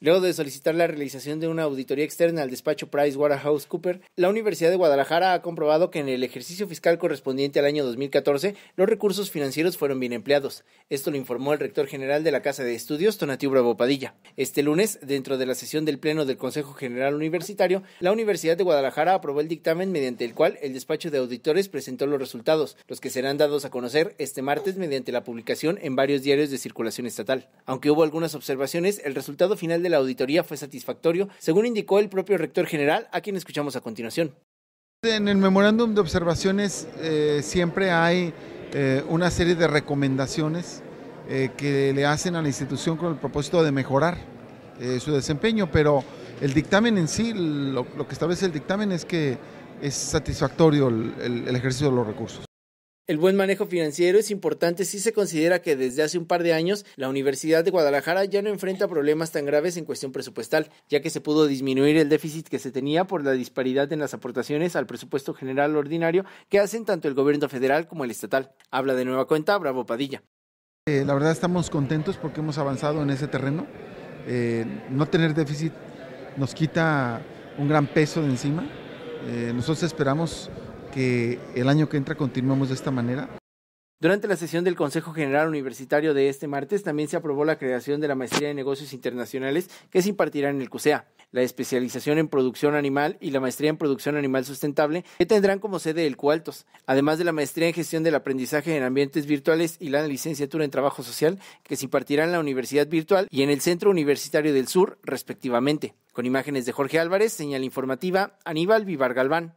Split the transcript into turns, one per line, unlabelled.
Luego de solicitar la realización de una auditoría externa al despacho Price Cooper, la Universidad de Guadalajara ha comprobado que en el ejercicio fiscal correspondiente al año 2014 los recursos financieros fueron bien empleados. Esto lo informó el rector general de la Casa de Estudios, Tonatiuh Bravo Padilla. Este lunes, dentro de la sesión del Pleno del Consejo General Universitario, la Universidad de Guadalajara aprobó el dictamen mediante el cual el despacho de auditores presentó los resultados, los que serán dados a conocer este martes mediante la publicación en varios diarios de circulación estatal. Aunque hubo algunas observaciones, el resultado final de la auditoría fue satisfactorio, según indicó el propio rector general, a quien escuchamos a continuación.
En el memorándum de observaciones eh, siempre hay eh, una serie de recomendaciones eh, que le hacen a la institución con el propósito de mejorar su desempeño, pero el dictamen en sí, lo, que establece el dictamen es que es satisfactorio el ejercicio de los recursos.
El buen manejo financiero es importante si se considera que desde hace un par de años la Universidad de Guadalajara ya no enfrenta problemas tan graves en cuestión presupuestal, ya que se pudo disminuir el déficit que se tenía por la disparidad en las aportaciones al presupuesto general ordinario que hacen tanto el gobierno federal como el estatal. Habla de nueva cuenta Bravo Padilla.
Eh, la verdad estamos contentos porque hemos avanzado en ese terreno. Eh, no tener déficit nos quita un gran peso de encima. Eh, nosotros esperamos el año que entra continuamos de esta manera?
Durante la sesión del Consejo General Universitario de este martes también se aprobó la creación de la Maestría de Negocios Internacionales que se impartirá en el CUSEA, la especialización en producción animal y la Maestría en Producción Animal Sustentable que tendrán como sede el CUALTOS, además de la Maestría en Gestión del Aprendizaje en Ambientes Virtuales y la Licenciatura en Trabajo Social que se impartirá en la Universidad Virtual y en el Centro Universitario del Sur, respectivamente. Con imágenes de Jorge Álvarez, señal informativa, Aníbal Vivar Galván.